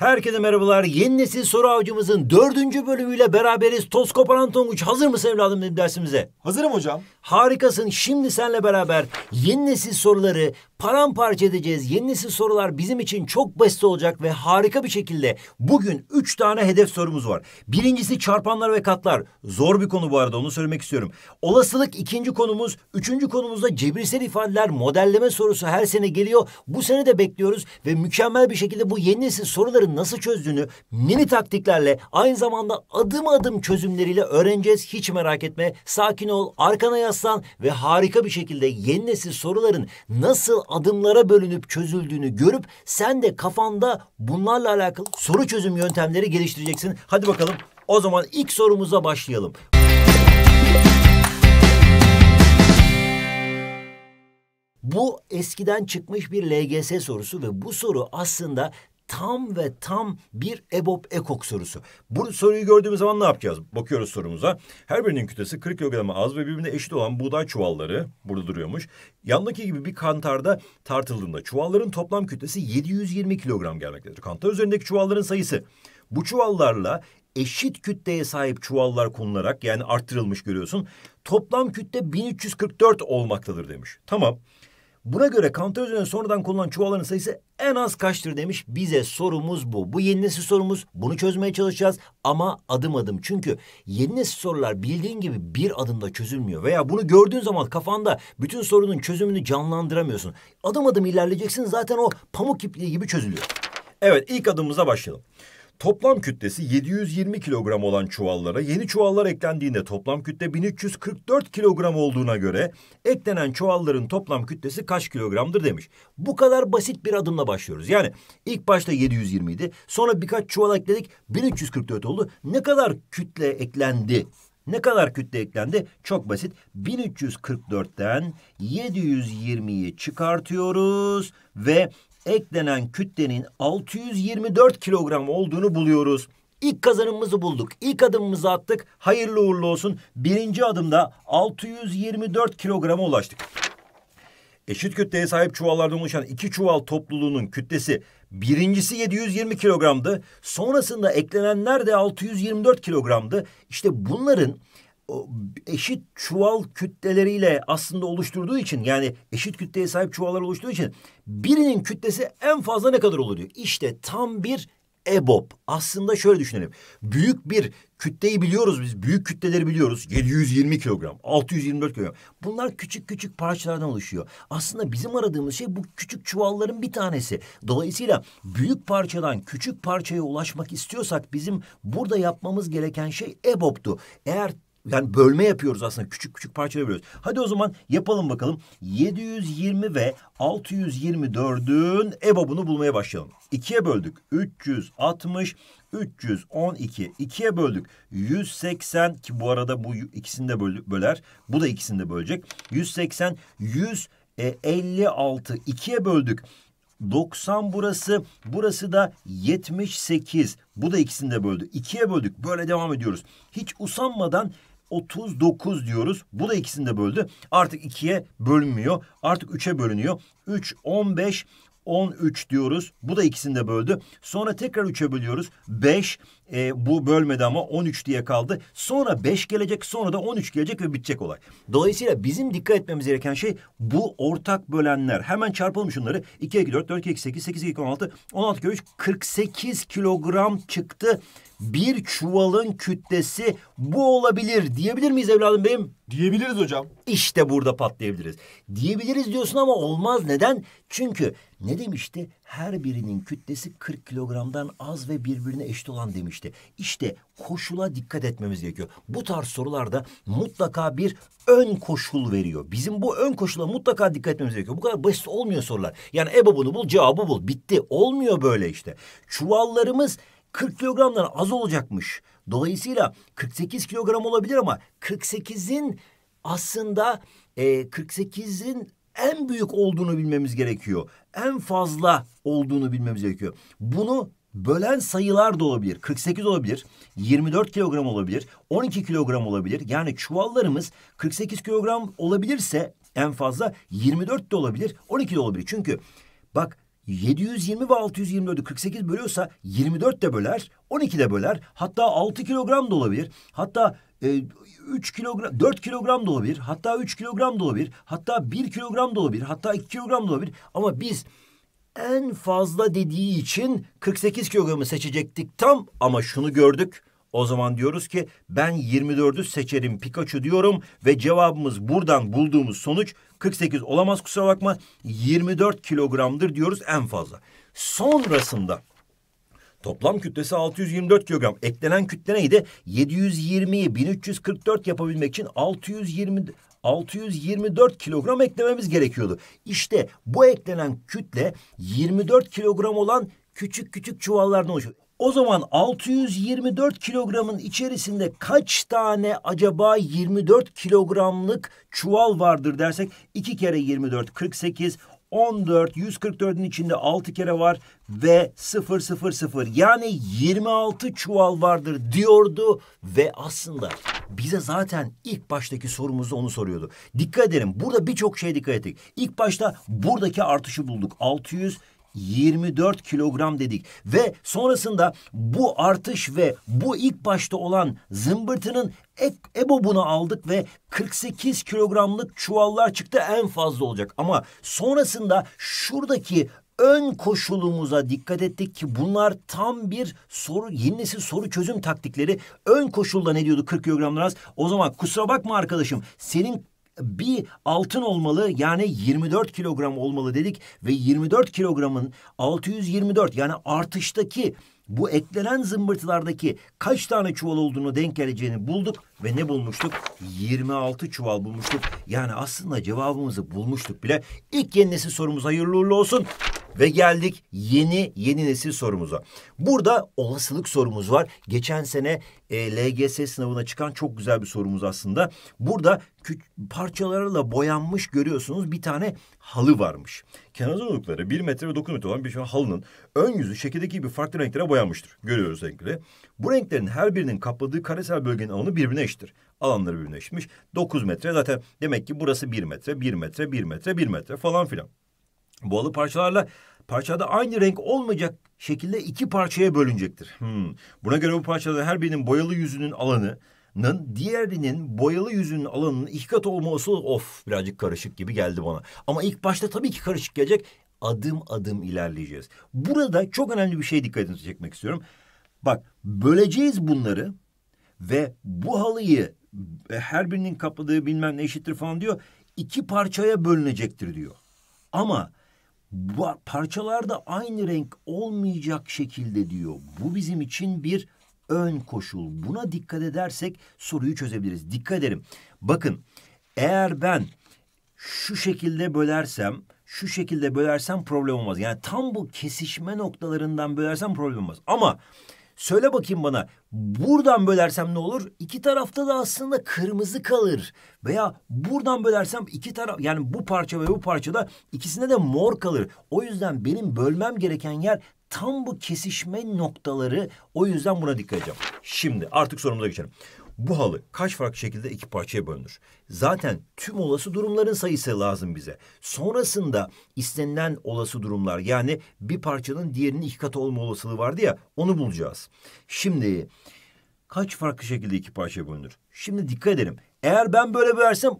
Herkese merhabalar. Yeni nesil soru avcımızın dördüncü bölümüyle beraberiz. Toskop Antonguç hazır mısın evladım dedim dersimize? Hazırım hocam. Harikasın. Şimdi senle beraber yeni nesil soruları paramparça edeceğiz. Yeni nesil sorular bizim için çok basit olacak ve harika bir şekilde bugün üç tane hedef sorumuz var. Birincisi çarpanlar ve katlar. Zor bir konu bu arada onu söylemek istiyorum. Olasılık ikinci konumuz. Üçüncü konumuzda cebirsel ifadeler modelleme sorusu her sene geliyor. Bu sene de bekliyoruz ve mükemmel bir şekilde bu yeni nesil soruları nasıl çözdüğünü mini taktiklerle aynı zamanda adım adım çözümleriyle öğreneceğiz. Hiç merak etme. Sakin ol, arkana yaslan ve harika bir şekilde yeni nesil soruların nasıl adımlara bölünüp çözüldüğünü görüp sen de kafanda bunlarla alakalı soru çözüm yöntemleri geliştireceksin. Hadi bakalım o zaman ilk sorumuza başlayalım. Bu eskiden çıkmış bir LGS sorusu ve bu soru aslında tam ve tam bir ebop ekok sorusu. Bu soruyu gördüğümüz zaman ne yapacağız? Bakıyoruz sorumuza. Her birinin kütlesi 40 kilogramı az ve birbirine eşit olan buğday çuvalları burada duruyormuş. Yandaki gibi bir kantarda tartıldığında çuvalların toplam kütlesi 720 kilogram gelmektedir. Kantar üzerindeki çuvalların sayısı. Bu çuvallarla eşit kütleye sahip çuvallar konularak yani arttırılmış görüyorsun. Toplam kütle 1344 olmaktadır demiş. Tamam. Buna göre kantarozine sonradan kullanan çuvalların sayısı en az kaçtır demiş. Bize sorumuz bu. Bu yeni nesil sorumuz. Bunu çözmeye çalışacağız ama adım adım. Çünkü yeni nesil sorular bildiğin gibi bir adımda çözülmüyor. Veya bunu gördüğün zaman kafanda bütün sorunun çözümünü canlandıramıyorsun. Adım adım ilerleyeceksin zaten o pamuk ipliği gibi çözülüyor. Evet ilk adımımıza başlayalım. Toplam kütlesi 720 kilogram olan çuvallara yeni çuvallar eklendiğinde toplam kütle 1344 kilogram olduğuna göre eklenen çuvalların toplam kütlesi kaç kilogramdır demiş. Bu kadar basit bir adımla başlıyoruz. Yani ilk başta 720 idi sonra birkaç çuval ekledik 1344 oldu. Ne kadar kütle eklendi? Ne kadar kütle eklendi? Çok basit. 1344'ten 720'yi çıkartıyoruz ve eklenen kütlenin 624 kilogram olduğunu buluyoruz. İlk kazanımımızı bulduk. İlk adımımızı attık. Hayırlı uğurlu olsun. Birinci adımda 624 kilograma ulaştık. Eşit kütleye sahip çuvallardan oluşan iki çuval topluluğunun kütlesi birincisi 720 kilogramdı. Sonrasında eklenenler de 624 kilogramdı. İşte bunların eşit çuval kütleleriyle aslında oluşturduğu için yani eşit kütleye sahip çuvallar oluşturduğu için birinin kütlesi en fazla ne kadar olur diyor. İşte tam bir EBOB. Aslında şöyle düşünelim. Büyük bir kütleyi biliyoruz biz. Büyük kütleleri biliyoruz. 720 kilogram, 624 kilogram. Bunlar küçük küçük parçalardan oluşuyor. Aslında bizim aradığımız şey bu küçük çuvalların bir tanesi. Dolayısıyla büyük parçadan küçük parçaya ulaşmak istiyorsak bizim burada yapmamız gereken şey EBOB'du. Eğer yani bölme yapıyoruz aslında. Küçük küçük parçalara bölüyoruz. Hadi o zaman yapalım bakalım. 720 ve 624'ün EBAB'ını bulmaya başlayalım. 2'ye böldük. 360, 312. 2'ye böldük. 180 ki bu arada bu ikisini de böler. Bu da ikisini de bölecek. 180, 156. 2'ye böldük. 90 burası, burası da 78. Bu da ikisini de böldü. 2'ye böldük. Böyle devam ediyoruz. Hiç usanmadan 39 diyoruz. Bu da ikisini de böldü. Artık ikiye bölünmüyor. Artık üçe bölünüyor. 3, 15, 13 diyoruz. Bu da ikisini de böldü. Sonra tekrar 3'e bölüyoruz. 5, e, bu bölmedi ama 13 diye kaldı. Sonra 5 gelecek sonra da 13 gelecek ve bitecek olay. Dolayısıyla bizim dikkat etmemiz gereken şey bu ortak bölenler. Hemen çarpalım şunları. 2 2 4 4 2 8 8 2 16 16 3 48 kilogram çıktı. Bir çuvalın kütlesi bu olabilir diyebilir miyiz evladım benim? Diyebiliriz hocam. İşte burada patlayabiliriz. Diyebiliriz diyorsun ama olmaz. Neden? Çünkü ne demişti? her birinin kütlesi 40 kilogramdan az ve birbirine eşit olan demişti. İşte koşula dikkat etmemiz gerekiyor. Bu tarz sorularda mutlaka bir ön koşul veriyor. Bizim bu ön koşula mutlaka dikkat etmemiz gerekiyor. Bu kadar basit olmuyor sorular. Yani ebabını bul, cevabı bul. Bitti. Olmuyor böyle işte. Çuvallarımız 40 kilogramdan az olacakmış. Dolayısıyla 48 kilogram olabilir ama 48'in aslında e, 48'in en büyük olduğunu bilmemiz gerekiyor. En fazla olduğunu bilmemiz gerekiyor. Bunu bölen sayılar da olabilir. 48 olabilir, 24 kilogram olabilir, 12 kilogram olabilir. Yani çuvallarımız 48 kilogram olabilirse en fazla 24 de olabilir, 12 de olabilir. Çünkü bak 720 ve 624'ü 48 bölüyorsa 24 de böler, 12 de böler. Hatta 6 kilogram da olabilir. Hatta 3 ee, kilogram, 4 kilogram da olabilir. Hatta 3 kilogram da olabilir. Hatta 1 kilogram da olabilir. Hatta 2 kilogram da olabilir. Ama biz en fazla dediği için 48 kilogramı seçecektik tam ama şunu gördük. O zaman diyoruz ki ben 24'ü seçerim Pikachu diyorum ve cevabımız buradan bulduğumuz sonuç 48 olamaz kusura bakma 24 kilogramdır diyoruz en fazla. Sonrasında Toplam kütlesi 624 kilogram. Eklenen kütle neydi? 720'yi 1344 yapabilmek için 620 624 kilogram eklememiz gerekiyordu. İşte bu eklenen kütle 24 kilogram olan küçük küçük çuvallardan oluşuyor. O zaman 624 kilogramın içerisinde kaç tane acaba 24 kilogramlık çuval vardır dersek 2 kere 24 48 14 144'ün içinde 6 kere var ve 0 0 0 yani 26 çuval vardır diyordu ve aslında bize zaten ilk baştaki sorumuzda onu soruyordu. Dikkat edelim burada birçok şey dikkat ettik. İlk başta buradaki artışı bulduk. 600 24 kilogram dedik ve sonrasında bu artış ve bu ilk başta olan zımbırtının ebobunu aldık ve 48 kilogramlık çuvallar çıktı en fazla olacak ama sonrasında şuradaki ön koşulumuza dikkat ettik ki bunlar tam bir soru yeni soru çözüm taktikleri. Ön koşulda ne diyordu 40 kilogramdan az? O zaman kusura bakma arkadaşım senin bir altın olmalı yani 24 kilogram olmalı dedik ve 24 kilogramın 624 yani artıştaki bu eklenen zımbırtılardaki kaç tane çuval olduğunu denk geleceğini bulduk. Ve ne bulmuştuk? 26 çuval bulmuştuk. Yani aslında cevabımızı bulmuştuk bile. İlk yeni nesil sorumuz hayırlı uğurlu olsun. Ve geldik yeni yeni nesil sorumuza. Burada olasılık sorumuz var. Geçen sene e, LGS sınavına çıkan çok güzel bir sorumuz aslında. Burada parçalarla boyanmış görüyorsunuz bir tane halı varmış. Kenar uzunlukları 1 metre ve 9 metre olan bir halının ön yüzü şekildeki gibi farklı renklere boyanmıştır. Görüyoruz renkleri. Bu renklerin her birinin kapladığı karesel bölgenin alanı birbirine eşittir. Alanları birbirine eşitmiş. 9 metre zaten demek ki burası 1 metre, 1 metre, 1 metre, 1 metre falan filan. Bu alı parçalarla parçada aynı renk olmayacak şekilde iki parçaya bölünecektir. Hmm. Buna göre bu parçaların her birinin boyalı yüzünün alanı'nın diğerinin boyalı yüzünün alanının iki kat olması of birazcık karışık gibi geldi bana. Ama ilk başta tabii ki karışık gelecek. Adım adım ilerleyeceğiz. Burada çok önemli bir şey dikkatinizi çekmek istiyorum. Bak böleceğiz bunları ve bu halıyı e, her birinin kapladığı bilmem ne eşittir falan diyor. İki parçaya bölünecektir diyor. Ama bu parçalarda aynı renk olmayacak şekilde diyor. Bu bizim için bir ön koşul. Buna dikkat edersek soruyu çözebiliriz. Dikkat ederim Bakın eğer ben şu şekilde bölersem, şu şekilde bölersem problem olmaz. Yani tam bu kesişme noktalarından bölersem problem olmaz. Ama Söyle bakayım bana buradan bölersem ne olur? İki tarafta da aslında kırmızı kalır. Veya buradan bölersem iki taraf yani bu parça ve bu parçada ikisinde de mor kalır. O yüzden benim bölmem gereken yer tam bu kesişme noktaları. O yüzden buna dikkat edeceğim. Şimdi artık sorumuza geçelim bu halı kaç farklı şekilde iki parçaya bölünür? Zaten tüm olası durumların sayısı lazım bize. Sonrasında istenilen olası durumlar yani bir parçanın diğerinin iki katı olma olasılığı vardı ya onu bulacağız. Şimdi kaç farklı şekilde iki parçaya bölünür? Şimdi dikkat edelim. Eğer ben böyle bölersem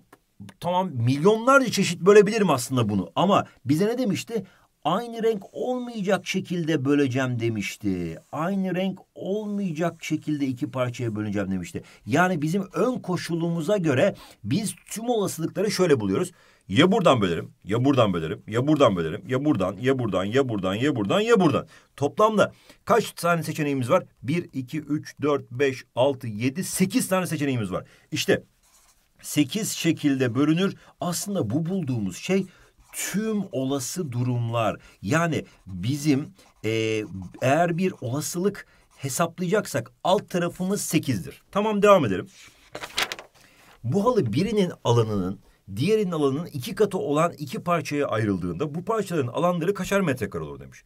tamam milyonlarca çeşit bölebilirim aslında bunu. Ama bize ne demişti? aynı renk olmayacak şekilde böleceğim demişti. Aynı renk olmayacak şekilde iki parçaya böleceğim demişti. Yani bizim ön koşulumuza göre biz tüm olasılıkları şöyle buluyoruz. Ya buradan bölerim, ya buradan bölerim, ya buradan bölerim, ya buradan, ya buradan, ya buradan, ya buradan, ya buradan. Toplamda kaç tane seçeneğimiz var? Bir, iki, üç, dört, beş, altı, yedi, sekiz tane seçeneğimiz var. İşte sekiz şekilde bölünür. Aslında bu bulduğumuz şey tüm olası durumlar yani bizim e, eğer bir olasılık hesaplayacaksak alt tarafımız sekizdir. Tamam devam edelim. Bu halı birinin alanının diğerinin alanının iki katı olan iki parçaya ayrıldığında bu parçaların alanları kaçar metrekare olur demiş.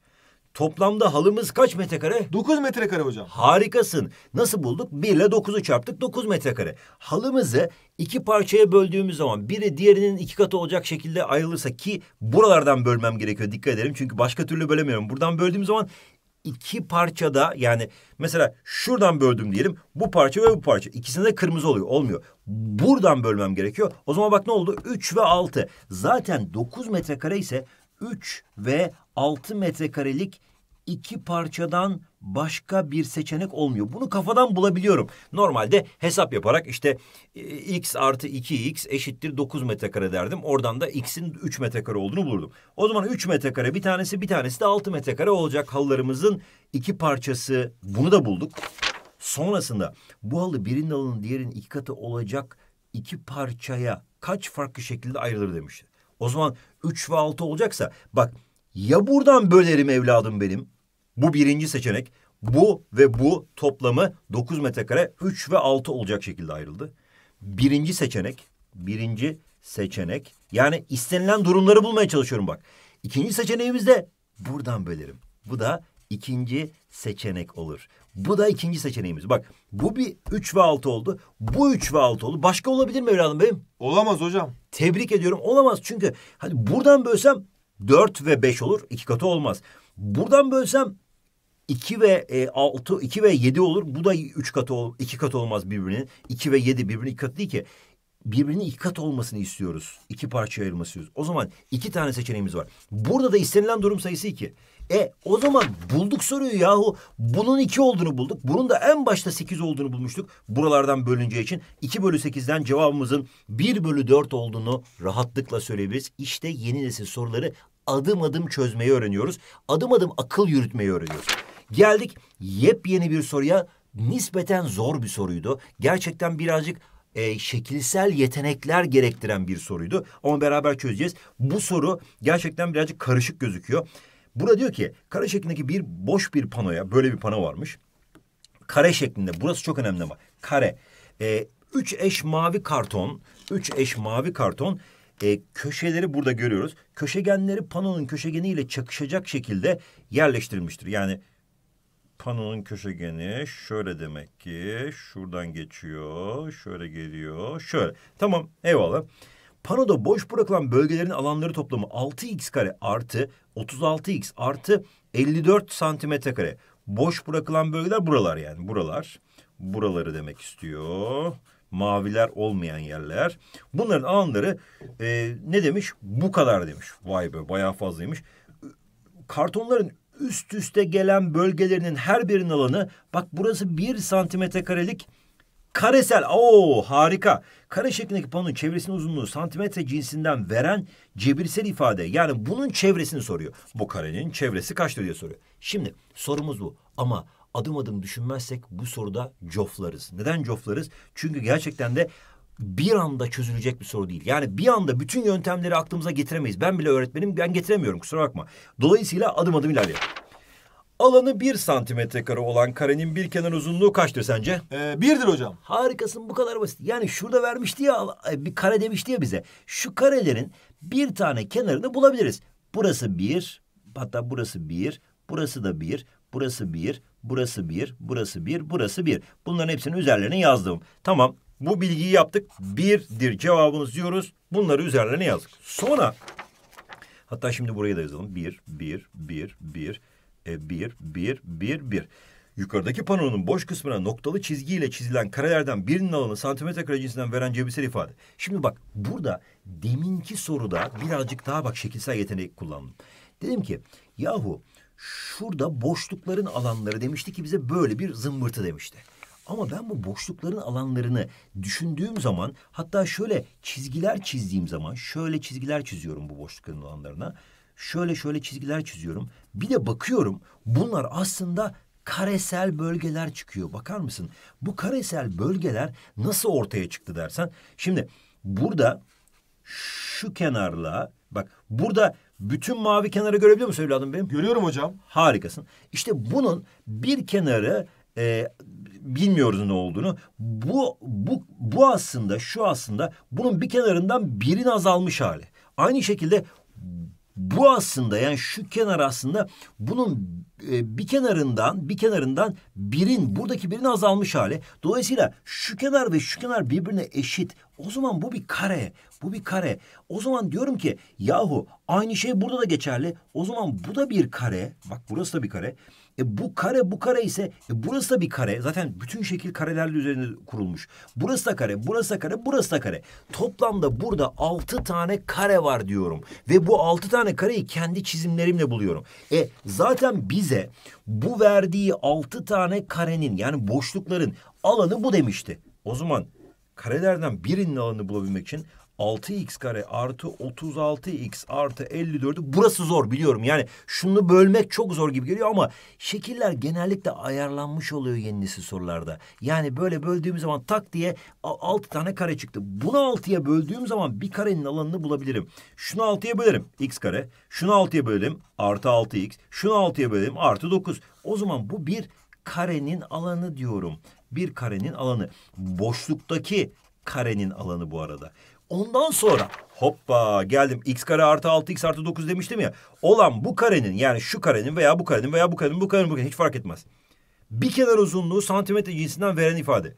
Toplamda halımız kaç metrekare? 9 metrekare hocam. Harikasın. Nasıl bulduk? 1 ile 9'u çarptık 9 metrekare. Halımızı iki parçaya böldüğümüz zaman biri diğerinin iki katı olacak şekilde ayrılırsa ki buralardan bölmem gerekiyor dikkat edelim. Çünkü başka türlü bölemiyorum. Buradan böldüğüm zaman iki parçada yani mesela şuradan böldüm diyelim bu parça ve bu parça ikisinde kırmızı oluyor olmuyor. Buradan bölmem gerekiyor. O zaman bak ne oldu? 3 ve 6. Zaten 9 metrekare ise 3 ve 6 metrekarelik iki parçadan başka bir seçenek olmuyor. Bunu kafadan bulabiliyorum. Normalde hesap yaparak işte e, x artı 2x eşittir 9 metrekare derdim. Oradan da x'in 3 metrekare olduğunu bulurdum. O zaman 3 metrekare bir tanesi bir tanesi de 6 metrekare olacak halılarımızın iki parçası. Bunu da bulduk. Sonrasında bu halı birinin alının diğerinin iki katı olacak iki parçaya kaç farklı şekilde ayrılır demişti. O zaman üç ve altı olacaksa bak ya buradan bölerim evladım benim. Bu birinci seçenek. Bu ve bu toplamı dokuz metrekare üç ve altı olacak şekilde ayrıldı. Birinci seçenek. Birinci seçenek. Yani istenilen durumları bulmaya çalışıyorum bak. İkinci seçeneğimiz de buradan bölerim. Bu da ikinci seçenek olur. Bu da ikinci seçeneğimiz. Bak bu bir üç ve altı oldu. Bu üç ve altı oldu. Başka olabilir mi evladım benim? Olamaz hocam. Tebrik ediyorum. Olamaz çünkü hadi buradan bölsem dört ve beş olur. İki katı olmaz. Buradan bölsem 2 ve e, 6 2 ve 7 olur. Bu da 3 katı ol, 2 katı olmaz birbirinin. 2 ve 7 birbirinin iki katı değil ki. Birbirinin iki kat olmasını istiyoruz. İki parçaya ayırmasını istiyoruz. O zaman iki tane seçeneğimiz var. Burada da istenilen durum sayısı 2. E o zaman bulduk soruyu yahu. Bunun iki olduğunu bulduk. Bunun da en başta sekiz olduğunu bulmuştuk. Buralardan bölünce için iki bölü sekizden cevabımızın bir bölü dört olduğunu rahatlıkla söyleyebiliriz. İşte yeni nesil soruları adım adım çözmeyi öğreniyoruz. Adım adım akıl yürütmeyi öğreniyoruz. Geldik yepyeni bir soruya. Nispeten zor bir soruydu. Gerçekten birazcık e, şekilsel yetenekler gerektiren bir soruydu. Ama beraber çözeceğiz. Bu soru gerçekten birazcık karışık gözüküyor. Burada diyor ki kare şeklindeki bir boş bir panoya böyle bir pano varmış. Kare şeklinde burası çok önemli ama kare. E, üç eş mavi karton, üç eş mavi karton e, köşeleri burada görüyoruz. Köşegenleri panonun köşegeniyle çakışacak şekilde yerleştirilmiştir. Yani panonun köşegeni şöyle demek ki şuradan geçiyor, şöyle geliyor, şöyle. Tamam eyvallah. Panoda boş bırakılan bölgelerin alanları toplamı 6x kare artı 36x artı 54 santimetre kare. Boş bırakılan bölgeler buralar yani buralar. Buraları demek istiyor. Maviler olmayan yerler. Bunların alanları e, ne demiş? Bu kadar demiş. Vay be bayağı fazlaymış. Kartonların üst üste gelen bölgelerinin her birinin alanı bak burası bir santimetre karelik karesel. Oo harika. Kare şeklindeki panonun çevresinin uzunluğu santimetre cinsinden veren cebirsel ifade. Yani bunun çevresini soruyor. Bu karenin çevresi kaçtır diye soruyor. Şimdi sorumuz bu. Ama adım adım düşünmezsek bu soruda coflarız. Neden coflarız? Çünkü gerçekten de bir anda çözülecek bir soru değil. Yani bir anda bütün yöntemleri aklımıza getiremeyiz. Ben bile öğretmenim ben getiremiyorum kusura bakma. Dolayısıyla adım adım ilerleyelim. Alanı 1 santimetre kare olan karenin bir kenar uzunluğu kaçtır sence? Ee, birdir hocam. Harikasın bu kadar basit. Yani şurada vermişti ya e, bir kare demişti ya bize. Şu karelerin bir tane kenarını bulabiliriz. Burası bir, hatta burası bir, burası da bir, burası bir, burası bir, burası bir, burası bir. Bunların hepsinin üzerlerine yazdım. Tamam bu bilgiyi yaptık. Birdir cevabımız diyoruz. Bunları üzerlerine yazdık. Sonra hatta şimdi burayı da yazalım. Bir, bir, bir, bir. 1, 1, 1, 1. Yukarıdaki panonun boş kısmına noktalı çizgiyle çizilen karelerden birinin alanı santimetre kare cinsinden veren cebirsel ifade. Şimdi bak burada deminki soruda birazcık daha bak şekilsel yetenek kullandım. Dedim ki yahu şurada boşlukların alanları demişti ki bize böyle bir zımbırtı demişti. Ama ben bu boşlukların alanlarını düşündüğüm zaman hatta şöyle çizgiler çizdiğim zaman şöyle çizgiler çiziyorum bu boşlukların alanlarına şöyle şöyle çizgiler çiziyorum. Bir de bakıyorum bunlar aslında karesel bölgeler çıkıyor. Bakar mısın? Bu karesel bölgeler nasıl ortaya çıktı dersen. Şimdi burada şu kenarla bak burada bütün mavi kenarı görebiliyor musun evladım benim? Görüyorum hocam. Harikasın. İşte bunun bir kenarı e, bilmiyoruz ne olduğunu. Bu, bu, bu aslında şu aslında bunun bir kenarından birin azalmış hali. Aynı şekilde bu aslında yani şu kenar aslında bunun e, bir kenarından bir kenarından birin buradaki birin azalmış hali. Dolayısıyla şu kenar ve şu kenar birbirine eşit. O zaman bu bir kare. Bu bir kare. O zaman diyorum ki yahu aynı şey burada da geçerli. O zaman bu da bir kare. Bak burası da bir kare. E bu kare bu kare ise e burası da bir kare. Zaten bütün şekil karelerle üzerinde kurulmuş. Burası da kare, burası da kare, burası da kare. Toplamda burada altı tane kare var diyorum. Ve bu altı tane kareyi kendi çizimlerimle buluyorum. E zaten bize bu verdiği altı tane karenin yani boşlukların alanı bu demişti. O zaman karelerden birinin alanı bulabilmek için 6x kare artı 36x artı 54'ü burası zor biliyorum. Yani şunu bölmek çok zor gibi geliyor ama şekiller genellikle ayarlanmış oluyor yenisi sorularda. Yani böyle böldüğüm zaman tak diye 6 tane kare çıktı. Bunu 6'ya böldüğüm zaman bir karenin alanını bulabilirim. Şunu 6'ya bölerim x kare. Şunu 6'ya bölerim artı 6x. Şunu 6'ya bölerim artı 9. O zaman bu bir karenin alanı diyorum. Bir karenin alanı. Boşluktaki karenin alanı bu arada. Ondan sonra hoppa geldim x kare artı 6x artı 9 demiştim ya. Olan bu karenin yani şu karenin veya bu karenin veya bu karenin bu karenin bu karenin hiç fark etmez. Bir kenar uzunluğu santimetre cinsinden veren ifade.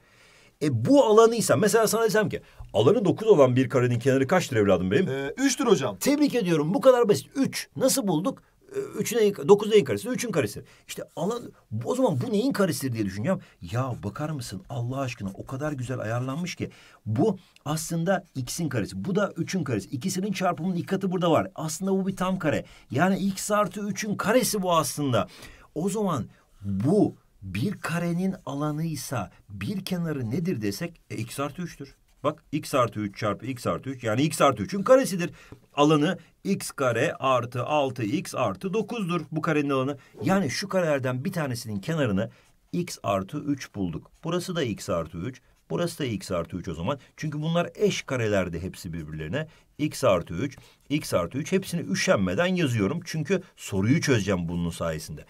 E bu alanıysa mesela sana desem ki alanı 9 olan bir karenin kenarı kaçtır evladım benim? Ee, hocam. Tebrik ediyorum bu kadar basit. 3 nasıl bulduk? Ee, üçün neyin, dokuz neyin karesi, üçün karesi. İşte alan, o zaman bu neyin karesidir diye düşüneceğim. Ya bakar mısın Allah aşkına o kadar güzel ayarlanmış ki. Bu aslında x'in karesi, bu da üçün karesi. İkisinin çarpımının iki katı burada var. Aslında bu bir tam kare. Yani x artı üçün karesi bu aslında. O zaman bu bir karenin alanıysa bir kenarı nedir desek e, x artı üçtür. Bak x artı 3 çarpı x artı 3 yani x artı 3'ün karesidir. Alanı x kare artı 6x artı 9'dur bu karenin alanı. Yani şu karelerden bir tanesinin kenarını x artı 3 bulduk. Burası da x artı 3. Burası da x artı 3 o zaman. Çünkü bunlar eş karelerdi hepsi birbirlerine. x artı 3, x artı 3 hepsini üşenmeden yazıyorum. Çünkü soruyu çözeceğim bunun sayesinde.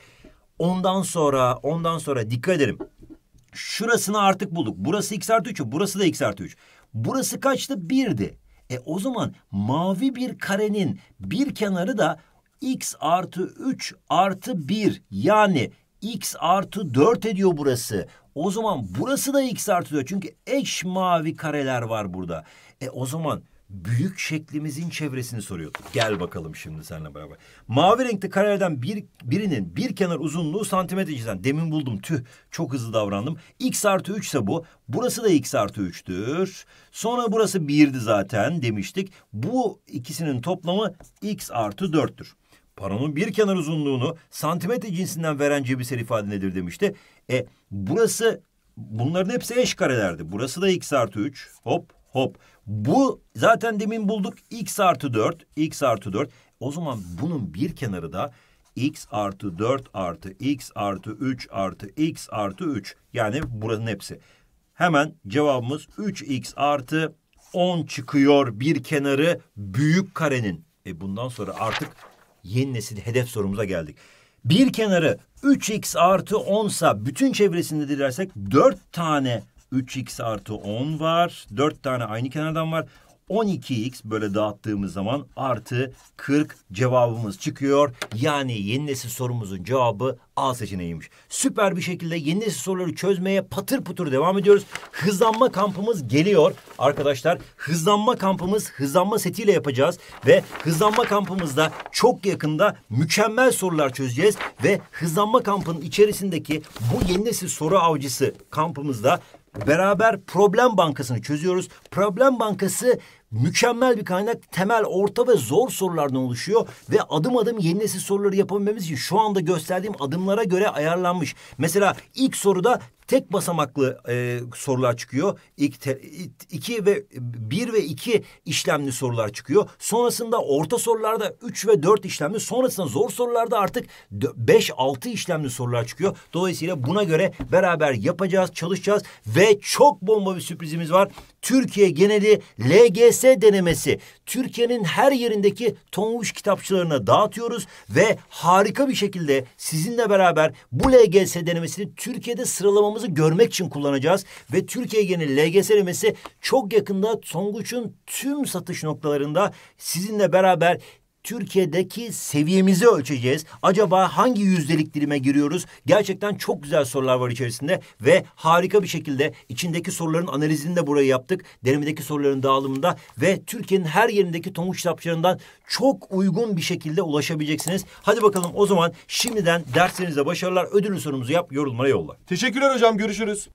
Ondan sonra, ondan sonra dikkat edelim şurasını artık bulduk. Burası x artı 3'ü burası da x artı 3. Burası kaçtı? 1'di. E o zaman mavi bir karenin bir kenarı da x artı 3 artı 1 yani x artı 4 ediyor burası. O zaman burası da x artı 4 çünkü eş mavi kareler var burada. E o zaman büyük şeklimizin çevresini soruyordu. Gel bakalım şimdi seninle beraber. Mavi renkli karelerden bir, birinin bir kenar uzunluğu santimetre santimetreciden. Demin buldum tüh çok hızlı davrandım. X artı 3 ise bu. Burası da x artı 3'tür. Sonra burası 1'di zaten demiştik. Bu ikisinin toplamı x artı 4'tür. Paranın bir kenar uzunluğunu santimetre cinsinden veren cebisel ifade nedir demişti. E burası bunların hepsi eş karelerdi. Burası da x artı 3. Hop hop. Bu zaten demin bulduk x artı 4, x artı 4. O zaman bunun bir kenarı da x artı 4 artı x artı 3 artı x artı 3. Yani buranın hepsi. Hemen cevabımız 3x artı 10 çıkıyor bir kenarı büyük karenin. E bundan sonra artık yeni nesil hedef sorumuza geldik. Bir kenarı 3x artı 10 bütün çevresinde dilersek 4 tane 3x artı 10 var. 4 tane aynı kenardan var. 12x böyle dağıttığımız zaman artı 40 cevabımız çıkıyor. Yani yeni nesil sorumuzun cevabı A seçeneğiymiş. Süper bir şekilde yeni nesil soruları çözmeye patır putur devam ediyoruz. Hızlanma kampımız geliyor arkadaşlar. Hızlanma kampımız hızlanma setiyle yapacağız. Ve hızlanma kampımızda çok yakında mükemmel sorular çözeceğiz. Ve hızlanma kampının içerisindeki bu yeni nesil soru avcısı kampımızda Beraber problem bankasını çözüyoruz. Problem bankası mükemmel bir kaynak. Temel, orta ve zor sorulardan oluşuyor. Ve adım adım yeni nesil soruları yapabilmemiz için şu anda gösterdiğim adımlara göre ayarlanmış. Mesela ilk soruda tek basamaklı e, sorular çıkıyor. İlk te, iki ve bir ve iki işlemli sorular çıkıyor. Sonrasında orta sorularda üç ve dört işlemli. Sonrasında zor sorularda artık beş altı işlemli sorular çıkıyor. Dolayısıyla buna göre beraber yapacağız, çalışacağız ve çok bomba bir sürprizimiz var. Türkiye geneli LGS denemesi Türkiye'nin her yerindeki tonguç kitapçılarına dağıtıyoruz ve harika bir şekilde sizinle beraber bu LGS denemesini Türkiye'de sıralamamız kullandığımızı görmek için kullanacağız. Ve Türkiye geneli LGS elemesi çok yakında Songuç'un tüm satış noktalarında sizinle beraber Türkiye'deki seviyemizi ölçeceğiz. Acaba hangi yüzdelik dilime giriyoruz? Gerçekten çok güzel sorular var içerisinde ve harika bir şekilde içindeki soruların analizini de buraya yaptık. Denemedeki soruların dağılımında ve Türkiye'nin her yerindeki TOMU kitapçılarından çok uygun bir şekilde ulaşabileceksiniz. Hadi bakalım o zaman şimdiden derslerinizde başarılar. Ödülü sorumuzu yap, yorulmaya yolla. Teşekkürler hocam. Görüşürüz.